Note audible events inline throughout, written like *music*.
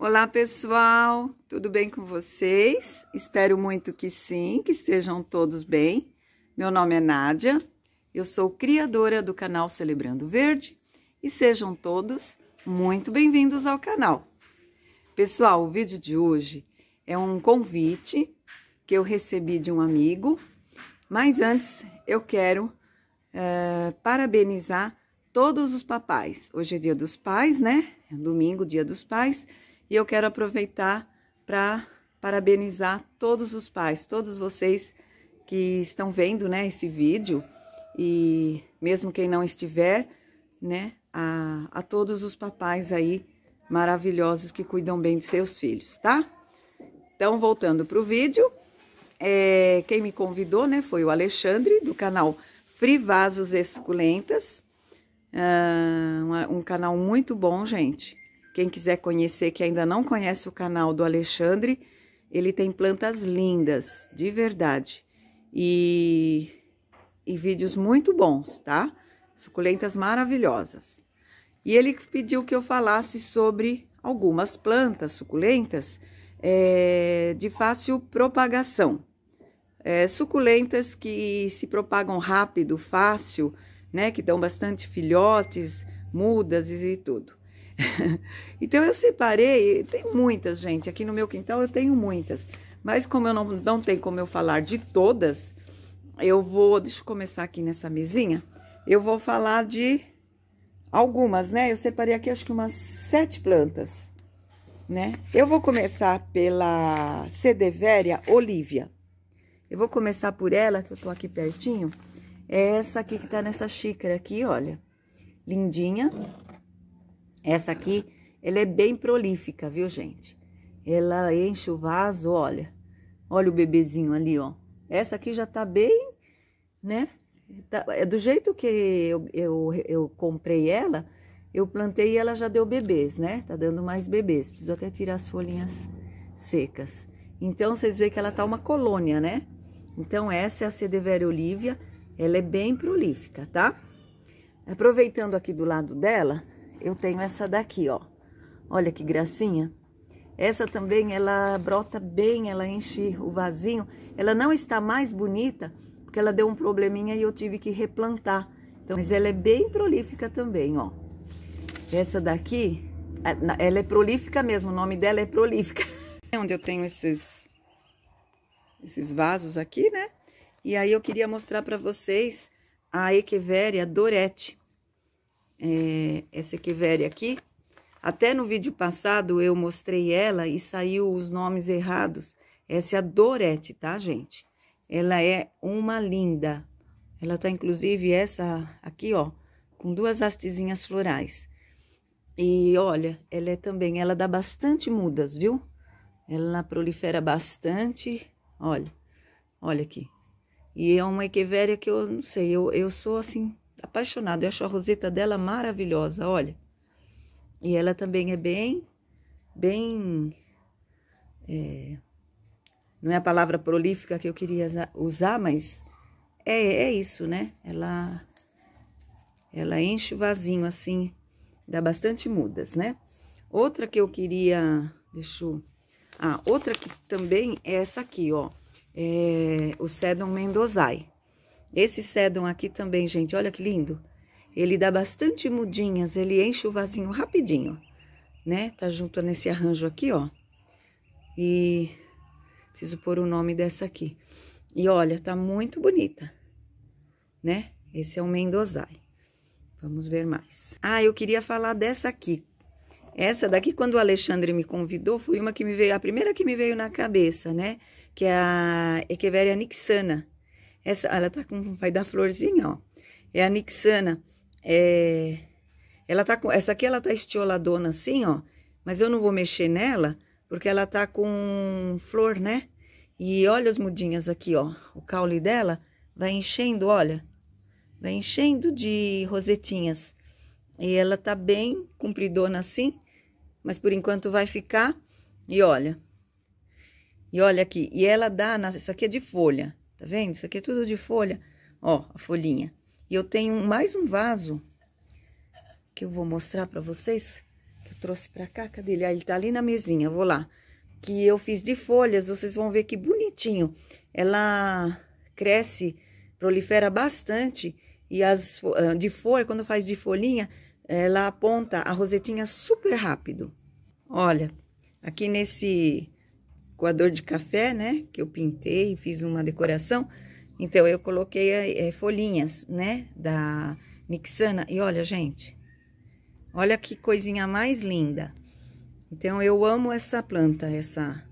Olá, pessoal! Tudo bem com vocês? Espero muito que sim, que estejam todos bem. Meu nome é Nádia, eu sou criadora do canal Celebrando Verde e sejam todos muito bem-vindos ao canal. Pessoal, o vídeo de hoje é um convite que eu recebi de um amigo, mas antes eu quero é, parabenizar todos os papais. Hoje é dia dos pais, né? É domingo, dia dos pais. E eu quero aproveitar para parabenizar todos os pais, todos vocês que estão vendo, né, esse vídeo e mesmo quem não estiver, né, a, a todos os papais aí maravilhosos que cuidam bem de seus filhos, tá? Então, voltando para o vídeo, é, quem me convidou, né, foi o Alexandre, do canal Frivasos Esculentas, uh, ah, um, um canal muito bom, gente, quem quiser conhecer, que ainda não conhece o canal do Alexandre, ele tem plantas lindas, de verdade. E, e vídeos muito bons, tá? Suculentas maravilhosas. E ele pediu que eu falasse sobre algumas plantas suculentas é, de fácil propagação. É, suculentas que se propagam rápido, fácil, né? Que dão bastante filhotes, mudas e tudo. *laughs* então eu separei, tem muitas, gente, aqui no meu quintal eu tenho muitas, mas como eu não, não tem como eu falar de todas, eu vou, deixa eu começar aqui nessa mesinha, eu vou falar de algumas, né? Eu separei aqui acho que umas sete plantas, né? Eu vou começar pela Cedeveria Olivia. Eu vou começar por ela, que eu tô aqui pertinho. É essa aqui que tá nessa xícara aqui, olha. Lindinha. Essa aqui, ela é bem prolífica, viu, gente? Ela enche o vaso, olha. Olha o bebezinho ali, ó. Essa aqui já tá bem, né? Tá, é do jeito que eu, eu, eu comprei ela, eu plantei e ela já deu bebês, né? Tá dando mais bebês. Preciso até tirar as folhinhas secas. Então, vocês veem que ela tá uma colônia, né? Então, essa é a Cedevere Olivia. Ela é bem prolífica, tá? Aproveitando aqui do lado dela, eu tenho essa daqui, ó. Olha que gracinha. Essa também, ela brota bem, ela enche o vasinho. Ela não está mais bonita, porque ela deu um probleminha e eu tive que replantar. Então, mas ela é bem prolífica também, ó. Essa daqui, é, ela é prolífica mesmo, o nome dela é prolífica. *laughs* É onde eu tenho esses, esses vasos aqui, né? E aí eu queria mostrar para vocês a Echeveria Dorete é, essa equivéria aqui. Até no vídeo passado eu mostrei ela e saiu os nomes errados. Essa é a Dorete, tá, gente? Ela é uma linda. Ela tá, inclusive, essa aqui, ó, com duas hastezinhas florais. E olha, ela é também, ela dá bastante mudas, viu? Ela prolifera bastante, olha, olha aqui. E é uma equevéria que eu não sei, eu, eu sou assim, apaixonado. Eu acho a roseta dela maravilhosa, olha. E ela também é bem, bem. É, não é a palavra prolífica que eu queria usar, mas é, é isso, né? Ela, ela enche o vasinho assim, dá bastante mudas, né? Outra que eu queria. Deixa eu. Ah, outra que também é essa aqui, ó. É o Sedon Mendozai. Esse sedum aqui também, gente, olha que lindo. Ele dá bastante mudinhas, ele enche o vasinho rapidinho, né? Tá junto nesse arranjo aqui, ó. E preciso pôr o nome dessa aqui. E olha, tá muito bonita, né? Esse é o Mendozai. Vamos ver mais. Ah, eu queria falar dessa aqui. Essa daqui, quando o Alexandre me convidou, foi uma que me veio, a primeira que me veio na cabeça, né? Que é a Echeveria Nixana essa, ela tá com, vai dar florzinha, ó. É a Nixana. É, ela tá com, essa aqui ela tá estioladona assim, ó. Mas eu não vou mexer nela, porque ela tá com flor, né? E olha as mudinhas aqui, ó. O caule dela vai enchendo, olha. Vai enchendo de rosetinhas. E ela tá bem compridona assim, mas por enquanto vai ficar. E olha. E olha aqui. E ela dá, na, isso aqui é de folha. Tá vendo? Isso aqui é tudo de folha. Ó, a folhinha. E eu tenho mais um vaso que eu vou mostrar pra vocês. Que eu trouxe pra cá. Cadê ele? Ah, ele tá ali na mesinha. Eu vou lá. Que eu fiz de folhas. Vocês vão ver que bonitinho. Ela cresce, prolifera bastante. E as ah, de folha, quando faz de folhinha, ela aponta a rosetinha super rápido. Olha, aqui nesse coador de café, né? Que eu pintei, e fiz uma decoração. Então, eu coloquei é, folhinhas, né? Da mixana. E olha, gente, olha que coisinha mais linda. Então, eu amo essa planta, essa,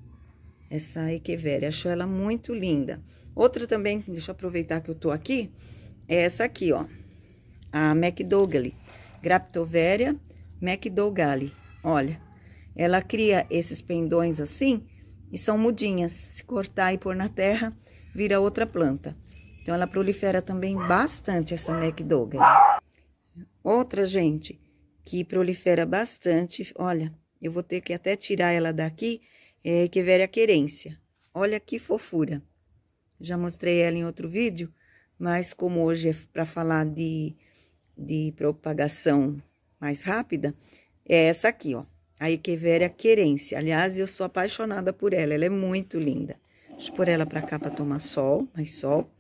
essa equevéria. Acho ela muito linda. Outra também, deixa eu aproveitar que eu tô aqui, é essa aqui, ó. A McDougall, Graptoveria McDougall. Olha, ela cria esses pendões assim e são mudinhas. Se cortar e pôr na terra, vira outra planta. Então, ela prolifera também bastante essa MacDougall. Outra, gente, que prolifera bastante, olha, eu vou ter que até tirar ela daqui, é, é a querência. Olha que fofura. Já mostrei ela em outro vídeo, mas como hoje é para falar de, de propagação mais rápida, é essa aqui, ó a Echeveria é querência. Aliás, eu sou apaixonada por ela, ela é muito linda. Deixa eu pôr ela para cá para tomar sol, mais sol.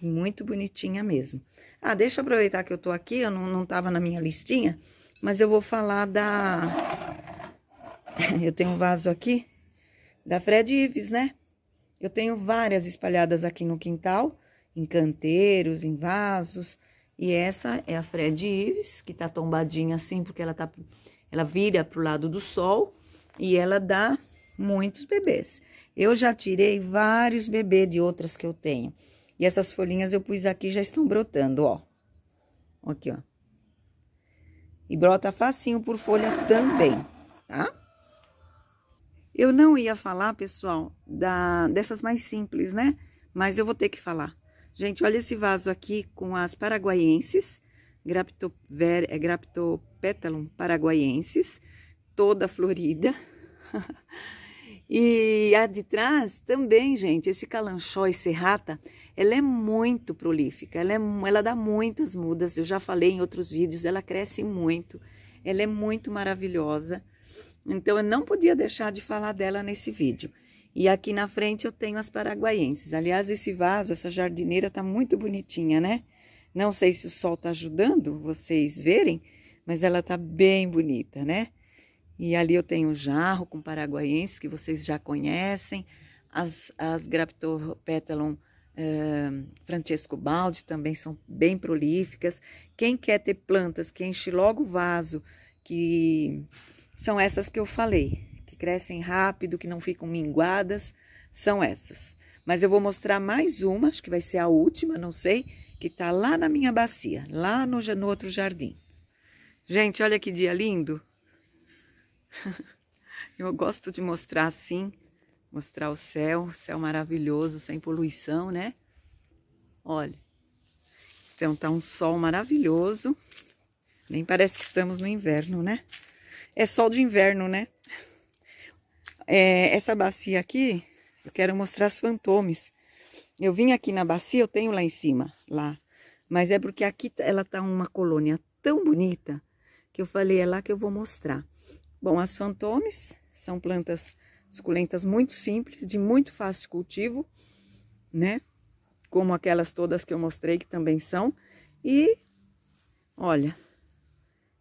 Muito bonitinha mesmo. Ah, deixa eu aproveitar que eu tô aqui, eu não, não tava na minha listinha, mas eu vou falar da... *laughs* Eu tenho um vaso aqui da Fred Ives, né? Eu tenho várias espalhadas aqui no quintal, em canteiros, em vasos. E essa é a Fred Ives, que tá tombadinha assim, porque ela tá ela vira para o lado do sol e ela dá muitos bebês. Eu já tirei vários bebês de outras que eu tenho. E essas folhinhas eu pus aqui já estão brotando, ó. Aqui, ó. E brota facinho por folha também, tá? Eu não ia falar, pessoal, da, dessas mais simples, né? Mas eu vou ter que falar. Gente, olha esse vaso aqui com as paraguaienses. Graptover, é Graptopetalum paraguaiensis, toda florida. *laughs* e a de trás também, gente, esse e serrata, ela é muito prolífica, ela, é, ela dá muitas mudas, eu já falei em outros vídeos, ela cresce muito, ela é muito maravilhosa. Então, eu não podia deixar de falar dela nesse vídeo. E aqui na frente eu tenho as paraguaienses. Aliás, esse vaso, essa jardineira tá muito bonitinha, né? Não sei se o sol está ajudando vocês verem, mas ela está bem bonita, né? E ali eu tenho o jarro com paraguaiense, que vocês já conhecem, as, as Graptopetalum eh, Francesco Baldi também são bem prolíficas. Quem quer ter plantas que enche logo o vaso, que são essas que eu falei, que crescem rápido, que não ficam minguadas, são essas. Mas eu vou mostrar mais uma, acho que vai ser a última, não sei, que está lá na minha bacia, lá no, no outro jardim. Gente, olha que dia lindo! *laughs* Eu gosto de mostrar assim, mostrar o céu, céu maravilhoso, sem poluição, né? Olha, então tá um sol maravilhoso. Nem parece que estamos no inverno, né? É sol de inverno, né? É, essa bacia aqui, eu quero mostrar os fantomes. Eu vim aqui na bacia, eu tenho lá em cima, lá. Mas é porque aqui ela tá uma colônia tão bonita que eu falei, é lá que eu vou mostrar. Bom, as fantomes são plantas suculentas muito simples, de muito fácil cultivo, né? Como aquelas todas que eu mostrei que também são. E, olha,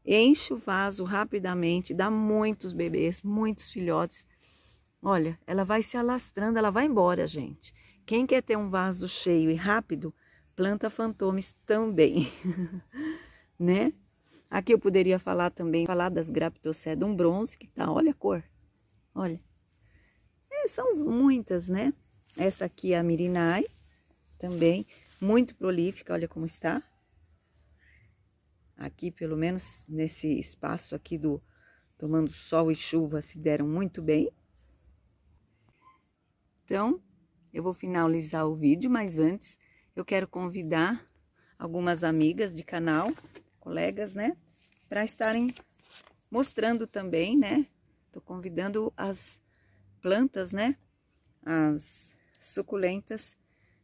enche o vaso rapidamente, dá muitos bebês, muitos filhotes. Olha, ela vai se alastrando, ela vai embora, gente. Quem quer ter um vaso cheio e rápido, planta fantomes também, *laughs* né? Aqui eu poderia falar também, falar das Graptocedum bronze, que tá, olha a cor, olha. É, são muitas, né? Essa aqui é a Mirinai, também, muito prolífica, olha como está. Aqui, pelo menos nesse espaço aqui do tomando sol e chuva, se deram muito bem. Então, eu vou finalizar o vídeo, mas antes eu quero convidar algumas amigas de canal, colegas, né? Para estarem mostrando também, né? Tô convidando as plantas, né? As suculentas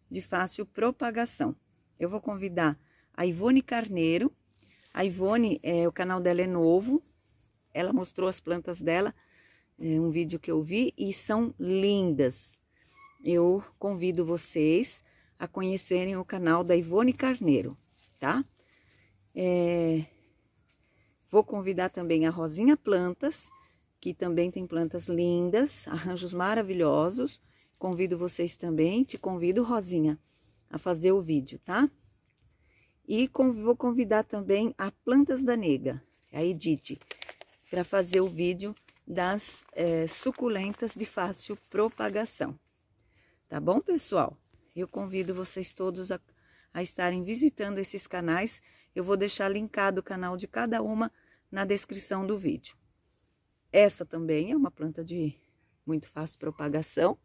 de fácil propagação. Eu vou convidar a Ivone Carneiro. A Ivone, é, o canal dela é novo. Ela mostrou as plantas dela, é, um vídeo que eu vi, e são lindas eu convido vocês a conhecerem o canal da Ivone Carneiro, tá? É... Vou convidar também a Rosinha Plantas, que também tem plantas lindas, arranjos maravilhosos. Convido vocês também, te convido, Rosinha, a fazer o vídeo, tá? E vou convidar também a Plantas da Nega, a Edith, para fazer o vídeo das é, suculentas de fácil propagação. Tá bom, pessoal? Eu convido vocês todos a, a estarem visitando esses canais. Eu vou deixar linkado o canal de cada uma na descrição do vídeo. Essa também é uma planta de muito fácil propagação.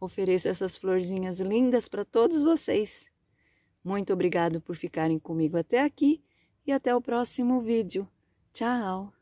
Ofereço essas florzinhas lindas para todos vocês. Muito obrigado por ficarem comigo até aqui e até o próximo vídeo. Tchau!